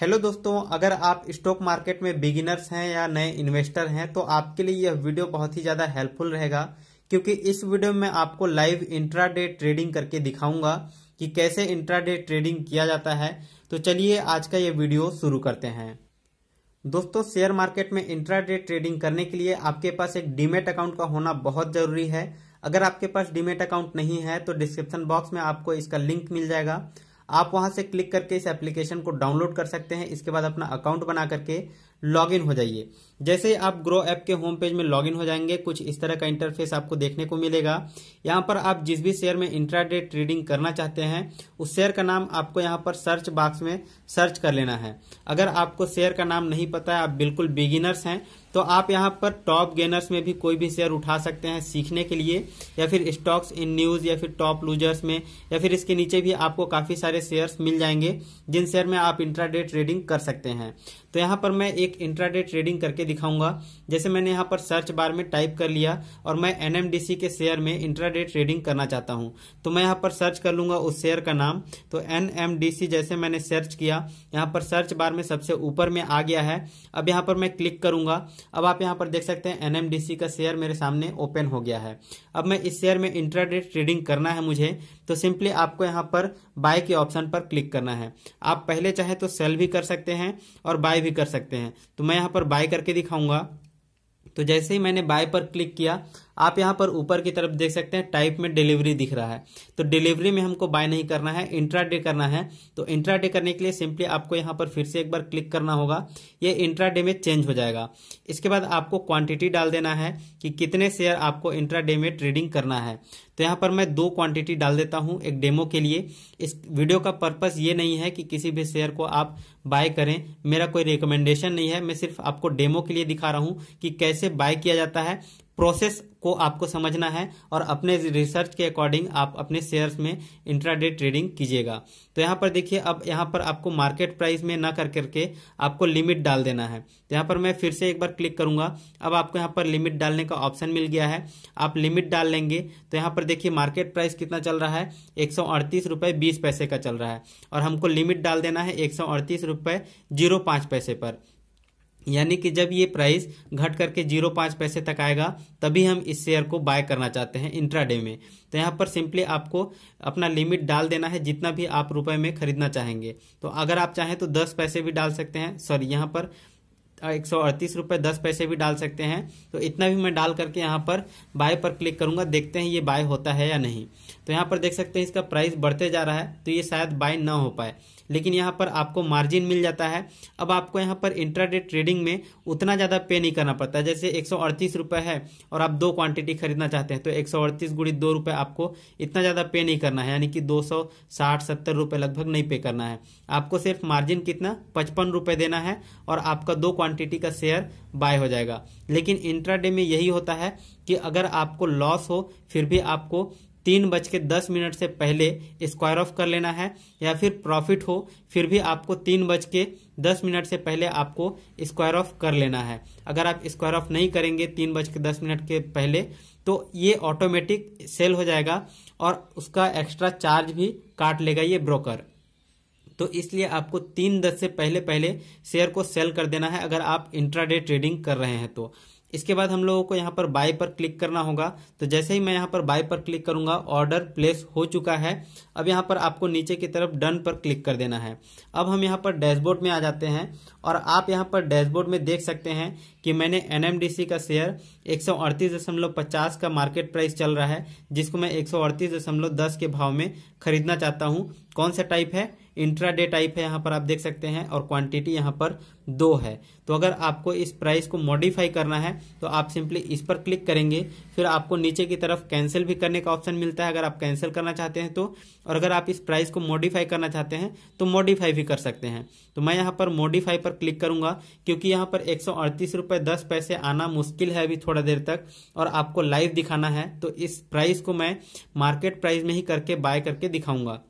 hello दोस्तों अगर आप स्टॉक मार्केट में बिगिनर्स हैं या नए इन्वेस्टर हैं तो आपके लिए यह वीडियो बहुत ही ज़्यादा हेल्पफुल रहेगा क्योंकि इस वीडियो में आपको लाइव इंट्राडे ट्रेडिंग करके दिखाऊंगा कि कैसे इंट्राडे ट्रेडिंग किया जाता है तो चलिए आज का ये वीडियो शुरू करते हैं दोस्तों शेयर मार्केट में इंट्राडे ट्रेडिंग करने के लिए आपके पास एक डीमेट अकाउंट का होना बहुत ज़रूरी है अगर आपके पास डीमेट अकाउंट नहीं है तो डिस्क्रिप्शन बॉक्स में आपको इसका लिंक मिल जाएगा आप वहां से क्लिक करके इस एप्लीकेशन को डाउनलोड कर सकते हैं इसके बाद अपना अकाउंट बना करके लॉग हो जाइए जैसे ही आप ग्रो ऐप के होम पेज में लॉगिन हो जाएंगे कुछ इस तरह का इंटरफेस आपको देखने को मिलेगा यहाँ पर आप जिस भी शेयर में इंट्राडे ट्रेडिंग करना चाहते हैं उस शेयर का नाम आपको यहाँ पर सर्च बॉक्स में सर्च कर लेना है अगर आपको शेयर का नाम नहीं पता है आप बिल्कुल बिगिनर्स हैं तो आप यहाँ पर टॉप गेनर्स में भी कोई भी शेयर उठा सकते हैं सीखने के लिए या फिर स्टॉक्स इन न्यूज या फिर टॉप लूजर्स में या फिर इसके नीचे भी आपको काफी सारे शेयर्स मिल जाएंगे जिन शेयर में आप इंट्राडे ट्रेडिंग कर सकते हैं तो यहाँ पर मैं एक इंट्राडे ट्रेडिंग करके दिखाऊंगा जैसे मैंने यहाँ पर सर्च बार में टाइप कर लिया और मैं एन के शेयर में इंट्राडे ट्रेडिंग करना चाहता हूँ तो मैं यहाँ पर सर्च कर लूंगा उस शेयर का नाम तो एन जैसे मैंने सर्च किया यहाँ पर सर्च बार में सबसे ऊपर में आ गया है अब यहाँ पर मैं क्लिक करूंगा अब आप यहाँ पर देख सकते हैं एन का शेयर मेरे सामने ओपन हो गया है अब मैं इस शेयर में इंट्राडे ट्रेडिंग करना है मुझे तो सिंपली आपको यहाँ पर बाय के ऑप्शन पर क्लिक करना है आप पहले चाहे तो सेल भी कर सकते हैं और बाय भी कर सकते हैं तो मैं यहाँ पर बाय करके दिखाऊंगा तो जैसे ही मैंने बाय पर क्लिक किया आप यहाँ पर ऊपर की तरफ देख सकते हैं टाइप में डिलीवरी दिख रहा है तो डिलीवरी में हमको बाय नहीं करना है इंट्रा करना है तो इंट्रा करने के लिए सिंपली आपको यहाँ पर फिर से एक बार क्लिक करना होगा ये इंट्रा में चेंज हो जाएगा इसके बाद आपको क्वांटिटी डाल देना है कि कितने शेयर आपको इंट्रा में ट्रेडिंग करना है तो यहाँ पर मैं दो क्वांटिटी डाल देता हूँ एक डेमो के लिए इस वीडियो का पर्पस ये नहीं है कि किसी भी शेयर को आप बाय करें मेरा कोई रिकमेंडेशन नहीं है मैं सिर्फ आपको डेमो के लिए दिखा रहा हूँ कि कैसे बाय किया जाता है प्रोसेस को आपको समझना है और अपने रिसर्च के अकॉर्डिंग आप अपने शेयर्स में इंट्राडे ट्रेडिंग कीजिएगा तो यहाँ पर देखिए अब यहाँ पर आपको मार्केट प्राइस में ना कर करके आपको लिमिट डाल देना है तो यहाँ पर मैं फिर से एक बार क्लिक करूंगा अब आपको यहाँ पर लिमिट डालने का ऑप्शन मिल गया है आप लिमिट डाल लेंगे तो यहाँ पर देखिए मार्केट प्राइस कितना चल रहा है एक सौ पैसे का चल रहा है और हमको लिमिट डाल देना है एक सौ पैसे पर यानी कि जब ये प्राइस घट करके जीरो पाँच पैसे तक आएगा तभी हम इस शेयर को बाय करना चाहते हैं इंट्राडे में तो यहाँ पर सिंपली आपको अपना लिमिट डाल देना है जितना भी आप रुपए में खरीदना चाहेंगे तो अगर आप चाहें तो दस पैसे भी डाल सकते हैं सॉरी यहाँ पर एक सौ अड़तीस रुपये दस पैसे भी डाल सकते हैं तो इतना भी मैं डाल करके यहाँ पर बाय पर क्लिक करूंगा देखते हैं ये बाय होता है या नहीं तो यहाँ पर देख सकते हैं इसका प्राइस बढ़ते जा रहा है तो ये शायद बाय ना हो पाए लेकिन यहाँ पर आपको मार्जिन मिल जाता है अब आपको यहाँ पर इंट्राडे ट्रेडिंग में उतना ज़्यादा पे नहीं करना पड़ता जैसे एक रुपए है और आप दो क्वांटिटी खरीदना चाहते हैं तो एक सौ गुड़ी दो आपको इतना ज़्यादा पे नहीं करना है यानी कि दो सौ साठ सत्तर लगभग नहीं पे करना है आपको सिर्फ मार्जिन कितना पचपन देना है और आपका दो क्वांटिटी का शेयर बाय हो जाएगा लेकिन इंट्राडे में यही होता है कि अगर आपको लॉस हो फिर भी आपको तीन बज के दस मिनट से पहले स्क्वायर ऑफ कर लेना है या फिर प्रॉफिट हो फिर भी आपको तीन बज के दस मिनट से पहले आपको स्क्वायर ऑफ कर लेना है अगर आप स्क्वायर ऑफ नहीं करेंगे तीन बज के दस मिनट के पहले तो ये ऑटोमेटिक सेल हो जाएगा और उसका एक्स्ट्रा चार्ज भी काट लेगा ये ब्रोकर तो इसलिए आपको तीन दस से पहले पहले शेयर को सेल कर देना है अगर आप इंट्राडे ट्रेडिंग कर रहे हैं तो इसके बाद हम लोगों को यहाँ पर बाय पर क्लिक करना होगा तो जैसे ही मैं यहाँ पर बाय पर क्लिक करूंगा ऑर्डर प्लेस हो चुका है अब यहाँ पर आपको नीचे की तरफ डन पर क्लिक कर देना है अब हम यहाँ पर डैशबोर्ड में आ जाते हैं और आप यहाँ पर डैशबोर्ड में देख सकते हैं कि मैंने एन का शेयर एक का मार्केट प्राइस चल रहा है जिसको मैं एक के भाव में खरीदना चाहता हूँ कौन सा टाइप है डे टाइप है यहाँ पर आप देख सकते हैं और क्वांटिटी यहाँ पर दो है तो अगर आपको इस प्राइस को मॉडिफाई करना है तो आप सिंपली इस पर क्लिक करेंगे फिर आपको नीचे की तरफ कैंसिल भी करने का ऑप्शन मिलता है अगर आप कैंसिल करना चाहते हैं तो और अगर आप इस प्राइस को मॉडिफाई करना चाहते हैं तो मॉडिफाई भी कर सकते हैं तो मैं यहाँ पर मॉडिफाई पर क्लिक करूंगा क्योंकि यहाँ पर एक सौ पैसे आना मुश्किल है अभी थोड़ा देर तक और आपको लाइव दिखाना है तो इस प्राइस को मैं मार्केट प्राइस में ही करके बाय करके दिखाऊंगा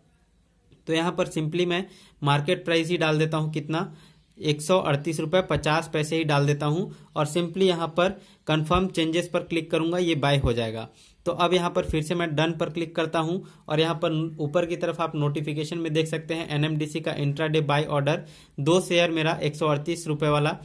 तो यहाँ पर सिंपली मैं मार्केट प्राइस ही डाल देता हूं कितना एक सौ अड़तीस रुपए पचास पैसे ही डाल देता हूं और सिंपली यहां पर कंफर्म चेंजेस पर क्लिक करूंगा ये बाय हो जाएगा तो अब यहां पर फिर से मैं डन पर क्लिक करता हूं और यहां पर ऊपर की तरफ आप नोटिफिकेशन में देख सकते हैं एनएमडीसी का इंट्राडे बाय ऑर्डर दो शेयर मेरा एक सौ वाला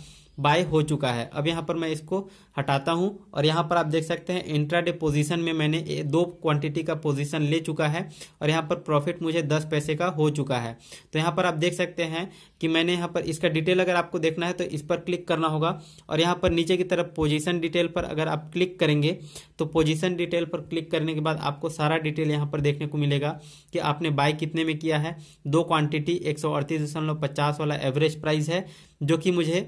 बाय हो चुका है अब यहाँ पर मैं इसको हटाता हूँ और यहाँ पर आप देख सकते हैं डे पोजिशन में मैंने दो क्वांटिटी का पोजीशन ले चुका है और यहाँ पर प्रॉफिट मुझे दस पैसे का हो चुका है तो यहाँ पर आप देख सकते हैं कि मैंने यहाँ पर इसका डिटेल अगर आपको देखना है तो इस पर क्लिक करना होगा और यहाँ पर नीचे की तरफ पोजिशन डिटेल पर अगर आप क्लिक करेंगे तो पोजिशन डिटेल पर क्लिक करने के बाद आपको सारा डिटेल यहाँ पर देखने को मिलेगा कि आपने बाय कितने में किया है दो क्वांटिटी एक वाला एवरेज प्राइस है जो कि मुझे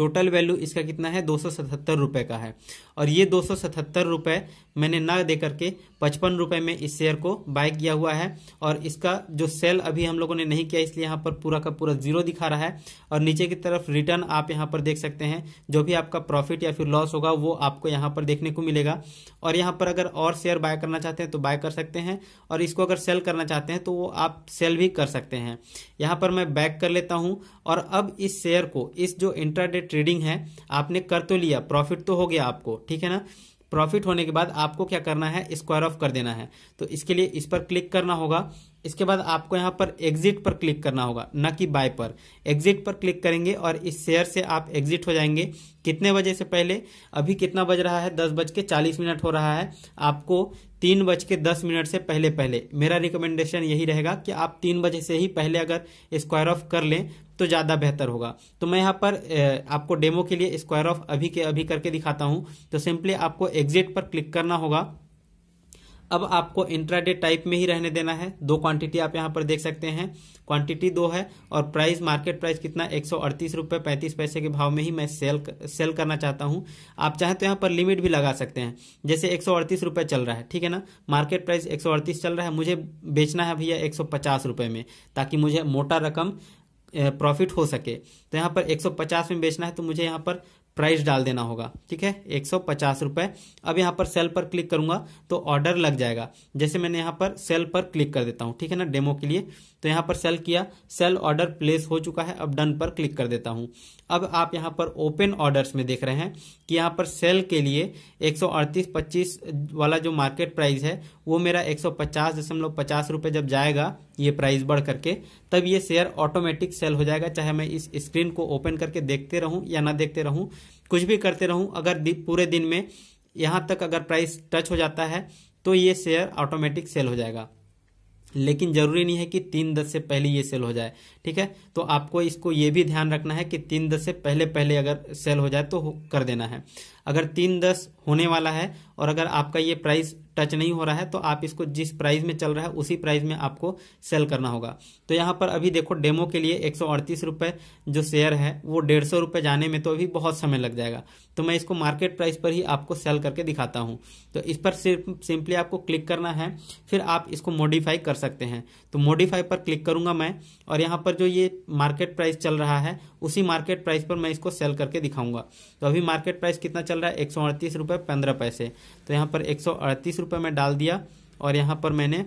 टोटल वैल्यू इसका कितना है दो सौ सतहत्तर रुपये का है और ये दो सौ सतहत्तर मैंने ना दे करके पचपन रुपए में इस शेयर को बाय किया हुआ है और इसका जो सेल अभी हम लोगों ने नहीं किया इसलिए यहाँ पर पूरा का पूरा जीरो दिखा रहा है और नीचे की तरफ रिटर्न आप यहाँ पर देख सकते हैं जो भी आपका प्रॉफिट या फिर लॉस होगा वो आपको यहाँ पर देखने को मिलेगा और यहाँ पर अगर और शेयर बाय करना चाहते हैं तो बाय कर सकते हैं और इसको अगर सेल करना चाहते हैं तो वो आप सेल भी कर सकते हैं यहाँ पर मैं बैक कर लेता हूँ और अब इस शेयर को इस जो इंटरडेट ट्रेडिंग है आपने कर तो लिया प्रॉफिट तो हो गया आपको ठीक है ना प्रॉफिट होने के बाद आपको क्या करना है स्क्वायर ऑफ कर देना है तो इसके लिए इस पर क्लिक करना होगा इसके बाद आपको यहाँ पर एग्जिट पर क्लिक करना होगा न कि बाय पर एग्जिट पर क्लिक करेंगे और इस शेयर से आप एग्जिट हो जाएंगे कितने बजे से पहले अभी कितना बज रहा है दस बज के चालीस मिनट हो रहा है आपको तीन बज के दस मिनट से पहले पहले मेरा रिकमेंडेशन यही रहेगा कि आप तीन बजे से ही पहले अगर स्क्वायर ऑफ कर लें तो ज़्यादा बेहतर होगा तो मैं यहाँ पर आपको डेमो के लिए स्क्वायर ऑफ अभी के अभी करके दिखाता हूँ तो सिंपली आपको एग्जिट पर क्लिक करना होगा अब आपको इंट्राडे टाइप में ही रहने देना है दो क्वांटिटी आप यहाँ पर देख सकते हैं क्वांटिटी दो है और प्राइस मार्केट प्राइस कितना एक सौ अड़तीस पैंतीस पैसे के भाव में ही मैं सेल सेल करना चाहता हूँ आप चाहें तो यहाँ पर लिमिट भी लगा सकते हैं जैसे एक सौ अड़तीस रुपये चल रहा है ठीक है ना मार्केट प्राइस एक सौ अड़तीस चल रहा है मुझे बेचना है भैया एक सौ पचास में ताकि मुझे मोटा रकम प्रॉफिट हो सके तो यहाँ पर 150 में बेचना है तो मुझे यहाँ पर प्राइस डाल देना होगा ठीक है एक सौ पचास रुपये अब यहाँ पर सेल पर क्लिक करूंगा तो ऑर्डर लग जाएगा जैसे मैंने यहाँ पर सेल पर क्लिक कर देता हूँ ठीक है ना डेमो के लिए तो यहाँ पर सेल किया सेल ऑर्डर प्लेस हो चुका है अब डन पर क्लिक कर देता हूँ अब आप यहाँ पर ओपन ऑर्डर्स में देख रहे हैं कि यहाँ पर सेल के लिए एक सौ वाला जो मार्केट प्राइस है वो मेरा एक सौ पचास दशमलव पचास रुपये जब जाएगा ये प्राइस बढ़ करके तब ये शेयर ऑटोमेटिक सेल हो जाएगा चाहे मैं इस स्क्रीन को ओपन करके देखते रहूं या ना देखते रहूं कुछ भी करते रहूं अगर पूरे दिन में यहां तक अगर प्राइस टच हो जाता है तो ये शेयर ऑटोमेटिक सेल हो जाएगा लेकिन जरूरी नहीं है कि तीन दस से पहले ये सेल हो जाए ठीक है तो आपको इसको ये भी ध्यान रखना है कि तीन दस से पहले पहले अगर सेल हो जाए तो कर देना है अगर तीन दस होने वाला है और अगर आपका ये प्राइस टच नहीं हो रहा है तो आप इसको जिस प्राइस में चल रहा है उसी प्राइस में आपको सेल करना होगा तो यहाँ पर अभी देखो डेमो के लिए एक रुपए जो शेयर है वो डेढ़ सौ रुपये जाने में तो अभी बहुत समय लग जाएगा तो मैं इसको मार्केट प्राइस पर ही आपको सेल करके दिखाता हूँ तो इस पर सिर्फ सिंपली आपको क्लिक करना है फिर आप इसको मॉडिफाई कर सकते हैं तो मॉडिफाई पर क्लिक करूंगा मैं और यहाँ पर जो ये मार्केट प्राइस चल रहा है उसी मार्केट प्राइस पर मैं इसको सेल करके दिखाऊंगा तो अभी मार्केट प्राइस कितना चल चल रहा है एक सौ अड़तीस रुपये पंद्रह पैसे तो यहाँ पर एक सौ अड़तीस रुपये में डाल दिया और यहाँ पर मैंने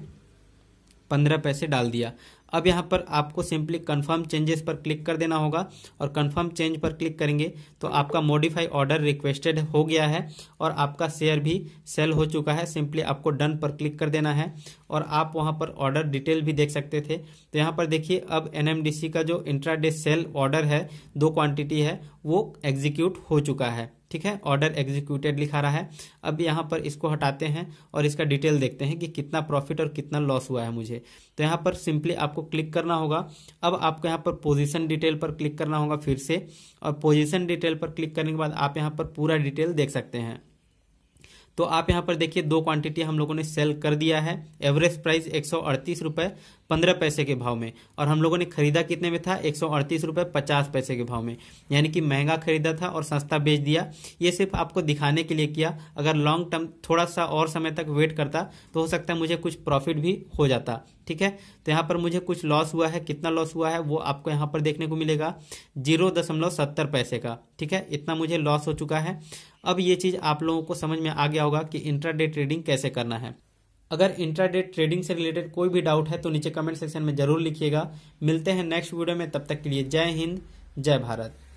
पंद्रह पैसे डाल दिया अब यहाँ पर आपको सिंपली कंफर्म चेंजेस पर क्लिक कर देना होगा और कंफर्म चेंज पर क्लिक करेंगे तो आपका मॉडिफाई ऑर्डर रिक्वेस्टेड हो गया है और आपका शेयर भी सेल हो चुका है सिंपली आपको डन पर क्लिक कर देना है और आप वहाँ पर ऑर्डर डिटेल भी देख सकते थे तो यहाँ पर देखिए अब एन का जो इंट्राडे सेल ऑर्डर है दो क्वान्टिटी है वो एग्जीक्यूट हो चुका है ठीक है ऑर्डर एग्जीक्यूटेड लिखा रहा है अब यहाँ पर इसको हटाते हैं और इसका डिटेल देखते हैं कि कितना प्रॉफिट और कितना लॉस हुआ है मुझे तो यहाँ पर सिंपली आपको क्लिक करना होगा अब आपको यहाँ पर पोजीशन डिटेल पर क्लिक करना होगा फिर से और पोजीशन डिटेल पर क्लिक करने के बाद आप यहाँ पर पूरा डिटेल देख सकते हैं तो आप यहाँ पर देखिए दो क्वांटिटी हम लोगों ने सेल कर दिया है एवरेज प्राइस एक सौ पंद्रह पैसे के भाव में और हम लोगों ने खरीदा कितने में था एक सौ पचास पैसे के भाव में यानी कि महंगा खरीदा था और सस्ता बेच दिया ये सिर्फ आपको दिखाने के लिए किया अगर लॉन्ग टर्म थोड़ा सा और समय तक वेट करता तो हो सकता है मुझे कुछ प्रॉफिट भी हो जाता ठीक है तो यहाँ पर मुझे कुछ लॉस हुआ है कितना लॉस हुआ है वो आपको यहाँ पर देखने को मिलेगा जीरो दशमलव सत्तर पैसे का ठीक है इतना मुझे लॉस हो चुका है अब ये चीज़ आप लोगों को समझ में आ गया होगा कि इंट्राडे ट्रेडिंग कैसे करना है अगर इंट्राडे ट्रेडिंग से रिलेटेड कोई भी डाउट है तो नीचे कमेंट सेक्शन में जरूर लिखिएगा मिलते हैं नेक्स्ट वीडियो में तब तक के लिए जय हिंद जय भारत